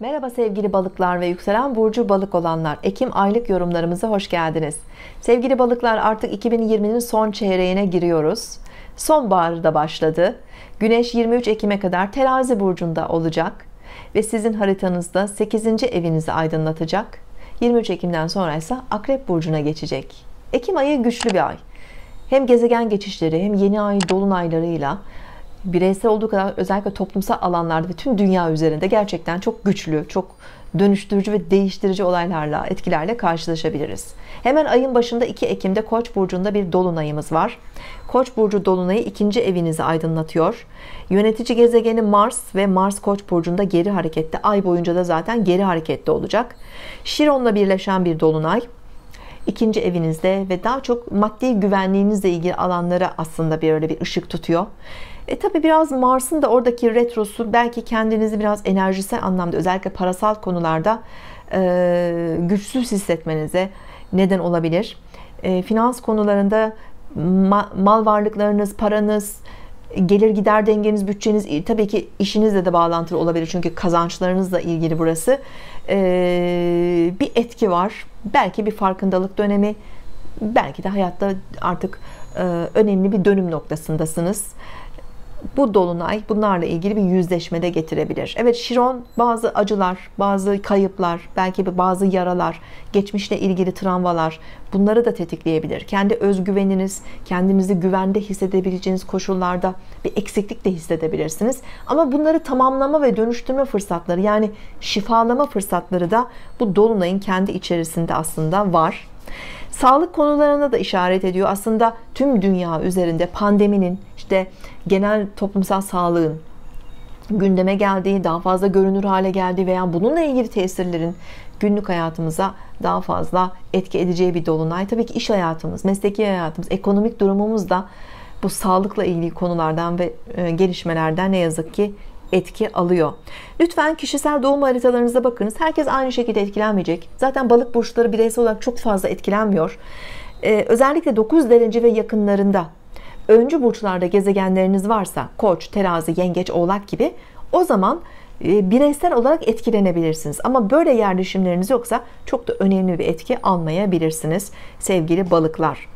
Merhaba sevgili balıklar ve yükselen burcu balık olanlar. Ekim aylık yorumlarımıza hoş geldiniz. Sevgili balıklar artık 2020'nin son çeyreğine giriyoruz. Sonbaharı da başladı. Güneş 23 Ekim'e kadar terazi burcunda olacak ve sizin haritanızda 8. evinizi aydınlatacak. 23 Ekim'den sonra ise Akrep burcuna geçecek. Ekim ayı güçlü bir ay. Hem gezegen geçişleri hem yeni ay dolunaylarıyla bireysel olduğu kadar özellikle toplumsal alanlarda ve tüm dünya üzerinde gerçekten çok güçlü, çok dönüştürücü ve değiştirici olaylarla, etkilerle karşılaşabiliriz. Hemen ayın başında 2 Ekim'de Koç burcunda bir dolunayımız var. Koç burcu dolunayı ikinci evinizi aydınlatıyor. Yönetici gezegeni Mars ve Mars Koç burcunda geri harekette. Ay boyunca da zaten geri harekette olacak. Şiron'la birleşen bir dolunay ikinci evinizde ve daha çok maddi güvenliğinizle ilgili alanlara aslında bir öyle bir ışık tutuyor. E tabi biraz Mars'ın da oradaki retrosu belki kendinizi biraz enerjisel anlamda özellikle parasal konularda e, güçsüz hissetmenize neden olabilir. E, finans konularında ma, mal varlıklarınız, paranız, gelir gider dengeniz, bütçeniz e, tabii ki işinizle de bağlantılı olabilir çünkü kazançlarınızla ilgili burası ee, bir etki var. Belki bir farkındalık dönemi, belki de hayatta artık e, önemli bir dönüm noktasındasınız bu dolunay bunlarla ilgili bir yüzleşmede getirebilir. Evet Şiron bazı acılar, bazı kayıplar, belki bazı yaralar, geçmişle ilgili travmalar bunları da tetikleyebilir. Kendi özgüveniniz, kendinizi güvende hissedebileceğiniz koşullarda bir eksiklik de hissedebilirsiniz. Ama bunları tamamlama ve dönüştürme fırsatları yani şifalama fırsatları da bu dolunayın kendi içerisinde aslında var. Sağlık konularına da işaret ediyor. Aslında tüm dünya üzerinde pandeminin işte genel toplumsal sağlığın gündeme geldiği, daha fazla görünür hale geldiği veya bununla ilgili tesirlerin günlük hayatımıza daha fazla etki edeceği bir dolunay. Tabii ki iş hayatımız, mesleki hayatımız, ekonomik durumumuz da bu sağlıkla ilgili konulardan ve e, gelişmelerden ne yazık ki etki alıyor. Lütfen kişisel doğum haritalarınıza bakınız. Herkes aynı şekilde etkilenmeyecek. Zaten balık burçları bireysel olarak çok fazla etkilenmiyor. Ee, özellikle 9 derece ve yakınlarında öncü burçlarda gezegenleriniz varsa koç, terazi, yengeç, oğlak gibi o zaman e, bireysel olarak etkilenebilirsiniz. Ama böyle yerleşimleriniz yoksa çok da önemli bir etki almayabilirsiniz sevgili balıklar.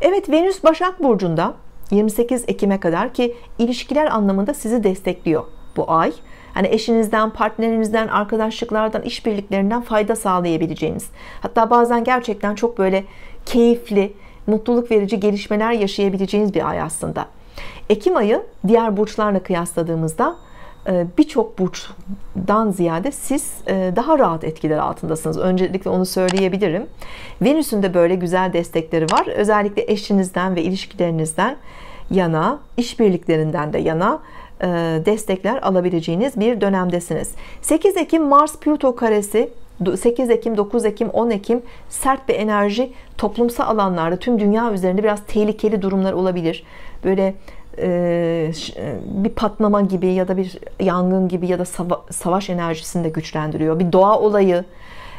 Evet Venüs Başak Burcu'nda 28 Ekim'e kadar ki ilişkiler anlamında sizi destekliyor bu ay. Hani eşinizden, partnerinizden, arkadaşlıklardan, işbirliklerinden fayda sağlayabileceğiniz. Hatta bazen gerçekten çok böyle keyifli, mutluluk verici gelişmeler yaşayabileceğiniz bir ay aslında. Ekim ayı diğer burçlarla kıyasladığımızda ee, birçok burçtan ziyade siz e, daha rahat etkiler altındasınız. Öncelikle onu söyleyebilirim. Venüs'ün de böyle güzel destekleri var. Özellikle eşinizden ve ilişkilerinizden yana, işbirliklerinden de yana e, destekler alabileceğiniz bir dönemdesiniz. 8 Ekim Mars Pluto karesi 8 Ekim, 9 Ekim, 10 Ekim sert bir enerji toplumsal alanlarda tüm dünya üzerinde biraz tehlikeli durumlar olabilir. Böyle e, e, bir patlama gibi ya da bir yangın gibi ya da savaş enerjisini de güçlendiriyor. Bir doğa olayı.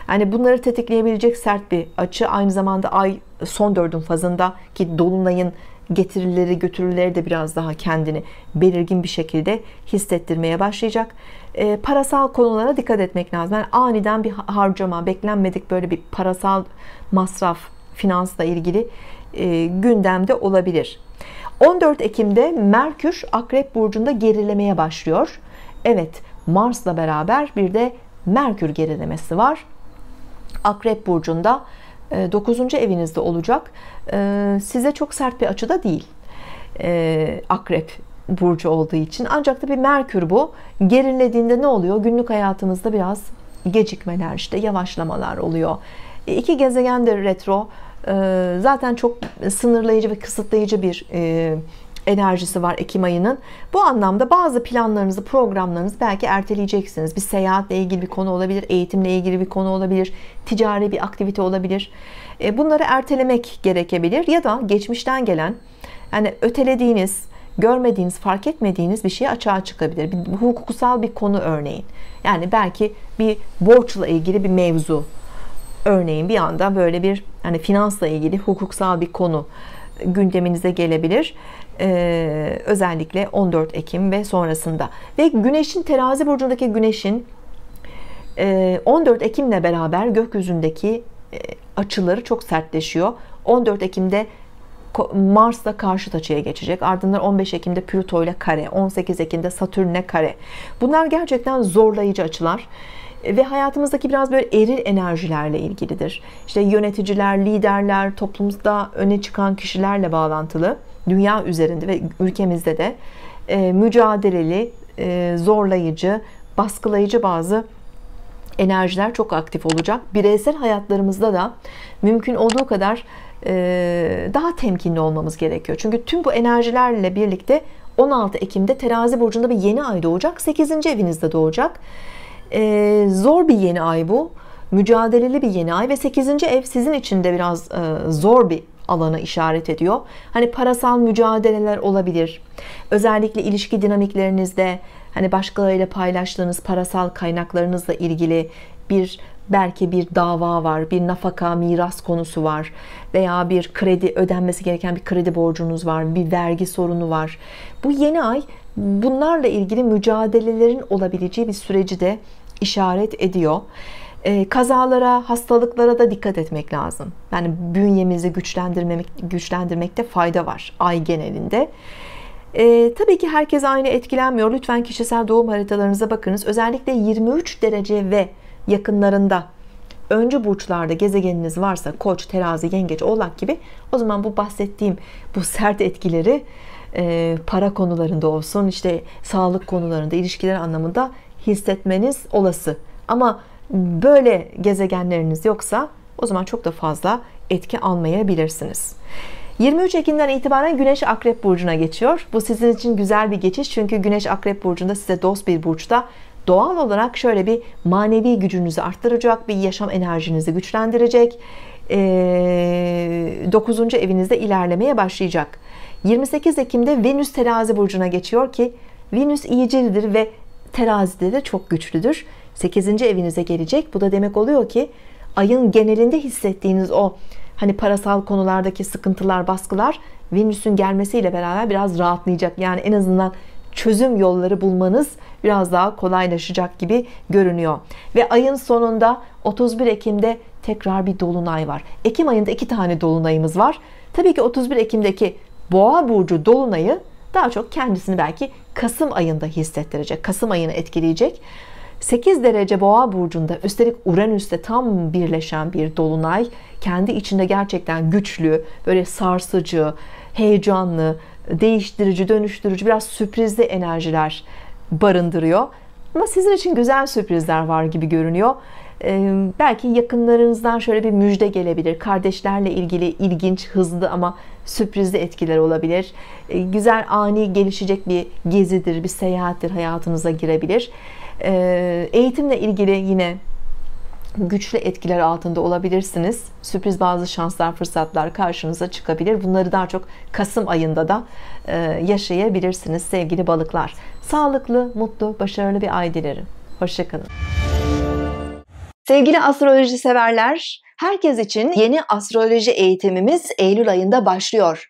Yani bunları tetikleyebilecek sert bir açı. Aynı zamanda ay son dördün fazında ki dolunayın getirileri götürüleri de biraz daha kendini belirgin bir şekilde hissettirmeye başlayacak. E, parasal konulara dikkat etmek lazım. Yani aniden bir harcama, beklenmedik böyle bir parasal masraf, finansla ilgili e, gündemde olabilir. 14 Ekim'de Merkür Akrep Burcu'nda gerilemeye başlıyor. Evet Mars'la beraber bir de Merkür gerilemesi var. Akrep Burcu'nda 9. E, evinizde olacak. E, size çok sert bir açıda değil. E, Akrep burcu olduğu için. Ancak tabii Merkür bu. Gerilediğinde ne oluyor? Günlük hayatımızda biraz gecikmeler işte yavaşlamalar oluyor. İki gezegen de retro ee, zaten çok sınırlayıcı ve kısıtlayıcı bir e, enerjisi var Ekim ayının. Bu anlamda bazı planlarınızı, programlarınızı belki erteleyeceksiniz. Bir seyahatle ilgili bir konu olabilir, eğitimle ilgili bir konu olabilir, ticari bir aktivite olabilir. E, bunları ertelemek gerekebilir ya da geçmişten gelen, yani ötelediğiniz, görmediğiniz, fark etmediğiniz bir şey açığa çıkabilir. Bir hukuksal bir konu örneğin. Yani belki bir borçla ilgili bir mevzu Örneğin bir anda böyle bir hani finansla ilgili hukuksal bir konu gündeminize gelebilir. Ee, özellikle 14 Ekim ve sonrasında ve Güneş'in terazi burcundaki Güneş'in e, 14 Ekim'le beraber gökyüzündeki e, açıları çok sertleşiyor. 14 Ekim'de Mars'la karşı açıya geçecek. Ardından 15 Ekim'de Plüto ile kare, 18 Ekim'de Satürn'le kare. Bunlar gerçekten zorlayıcı açılar ve hayatımızdaki biraz böyle eril enerjilerle ilgilidir. İşte yöneticiler, liderler, toplumda öne çıkan kişilerle bağlantılı dünya üzerinde ve ülkemizde de e, mücadeleli, e, zorlayıcı, baskılayıcı bazı enerjiler çok aktif olacak. Bireysel hayatlarımızda da mümkün olduğu kadar e, daha temkinli olmamız gerekiyor. Çünkü tüm bu enerjilerle birlikte 16 Ekim'de terazi burcunda bir yeni ay doğacak. 8. evinizde doğacak e, zor bir yeni ay bu. Mücadeleli bir yeni ay ve 8. ev sizin için de biraz e, zor bir alana işaret ediyor. Hani parasal mücadeleler olabilir. Özellikle ilişki dinamiklerinizde hani başkalarıyla paylaştığınız parasal kaynaklarınızla ilgili bir belki bir dava var, bir nafaka, miras konusu var veya bir kredi ödenmesi gereken bir kredi borcunuz var, bir vergi sorunu var. Bu yeni ay bunlarla ilgili mücadelelerin olabileceği bir süreci de işaret ediyor. E, kazalara, hastalıklara da dikkat etmek lazım. Yani bünyemizi güçlendirmek güçlendirmekte fayda var ay genelinde. E, tabii ki herkes aynı etkilenmiyor. Lütfen kişisel doğum haritalarınıza bakınız. Özellikle 23 derece ve yakınlarında öncü burçlarda gezegeniniz varsa koç, terazi, yengeç, oğlak gibi o zaman bu bahsettiğim bu sert etkileri e, para konularında olsun işte sağlık konularında ilişkiler anlamında hissetmeniz olası. Ama böyle gezegenleriniz yoksa o zaman çok da fazla etki almayabilirsiniz. 23 Ekim'den itibaren Güneş Akrep Burcu'na geçiyor. Bu sizin için güzel bir geçiş çünkü Güneş Akrep Burcu'nda size dost bir burçta doğal olarak şöyle bir manevi gücünüzü arttıracak, bir yaşam enerjinizi güçlendirecek. 9. evinizde ilerlemeye başlayacak. 28 Ekim'de Venüs terazi burcuna geçiyor ki Venüs iyicildir ve terazide de çok güçlüdür. 8. evinize gelecek. Bu da demek oluyor ki ayın genelinde hissettiğiniz o hani parasal konulardaki sıkıntılar, baskılar Venüs'ün gelmesiyle beraber biraz rahatlayacak. Yani en azından çözüm yolları bulmanız biraz daha kolaylaşacak gibi görünüyor. Ve ayın sonunda 31 Ekim'de tekrar bir dolunay var. Ekim ayında iki tane dolunayımız var. Tabii ki 31 Ekim'deki Boğa burcu dolunayı daha çok kendisini belki Kasım ayında hissettirecek. Kasım ayını etkileyecek. 8 derece boğa burcunda üstelik Uranüs'te tam birleşen bir dolunay kendi içinde gerçekten güçlü, böyle sarsıcı, heyecanlı, değiştirici, dönüştürücü, biraz sürprizli enerjiler barındırıyor. Ama sizin için güzel sürprizler var gibi görünüyor. Ee, belki yakınlarınızdan şöyle bir müjde gelebilir. Kardeşlerle ilgili ilginç, hızlı ama sürprizli etkiler olabilir. Ee, güzel, ani gelişecek bir gezidir, bir seyahattir hayatınıza girebilir. Ee, eğitimle ilgili yine güçlü etkiler altında olabilirsiniz. Sürpriz bazı şanslar, fırsatlar karşınıza çıkabilir. Bunları daha çok Kasım ayında da e, yaşayabilirsiniz sevgili balıklar. Sağlıklı, mutlu, başarılı bir ay dilerim. Hoşçakalın. Sevgili astroloji severler, herkes için yeni astroloji eğitimimiz Eylül ayında başlıyor.